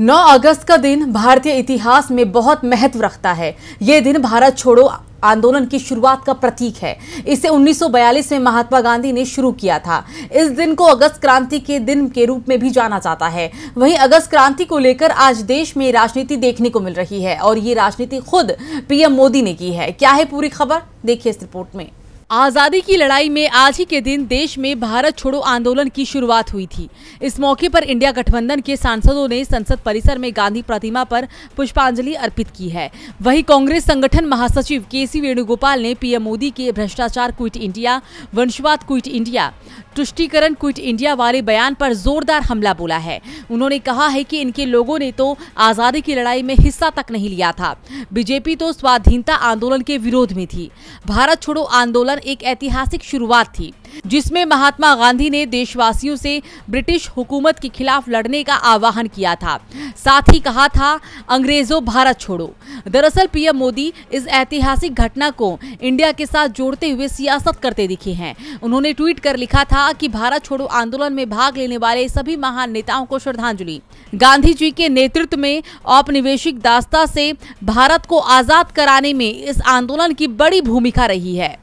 9 अगस्त का दिन भारतीय इतिहास में बहुत महत्व रखता है ये दिन भारत छोड़ो आंदोलन की शुरुआत का प्रतीक है इसे 1942 में महात्मा गांधी ने शुरू किया था इस दिन को अगस्त क्रांति के दिन के रूप में भी जाना जाता है वहीं अगस्त क्रांति को लेकर आज देश में राजनीति देखने को मिल रही है और ये राजनीति खुद पीएम मोदी ने की है क्या है पूरी खबर देखिए इस रिपोर्ट में आज़ादी की लड़ाई में आज ही के दिन देश में भारत छोड़ो आंदोलन की शुरुआत हुई थी इस मौके पर इंडिया गठबंधन के सांसदों ने संसद परिसर में गांधी प्रतिमा पर पुष्पांजलि अर्पित की है वहीं कांग्रेस संगठन महासचिव के सी वेणुगोपाल ने पीएम मोदी के भ्रष्टाचार क्विट इंडिया वंशवाद क्विट इंडिया तुष्टिकरण क्विट इंडिया वाले बयान पर जोरदार हमला बोला है उन्होंने कहा है कि इनके लोगों ने तो आज़ादी की लड़ाई में हिस्सा तक नहीं लिया था बीजेपी तो स्वाधीनता आंदोलन के विरोध में थी भारत छोड़ो आंदोलन पर एक ऐतिहासिक शुरुआत थी जिसमें महात्मा गांधी ने देशवासियों से ब्रिटिश हुकूमत के खिलाफ लड़ने का आह्वान किया था साथ ही कहा था अंग्रेजों भारत छोड़ो दरअसल पीएम मोदी इस ऐतिहासिक घटना को इंडिया के साथ जोड़ते हुए सियासत करते दिखे हैं उन्होंने ट्वीट कर लिखा था कि भारत छोड़ो आंदोलन में भाग लेने वाले सभी महान नेताओं को श्रद्धांजलि गांधी जी के नेतृत्व में औपनिवेशिक दास्ता से भारत को आजाद कराने में इस आंदोलन की बड़ी भूमिका रही है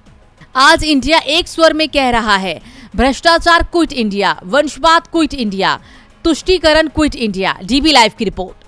आज इंडिया एक स्वर में कह रहा है भ्रष्टाचार क्विट इंडिया वंशवाद क्विट इंडिया तुष्टीकरण क्विट इंडिया डीबी लाइव की रिपोर्ट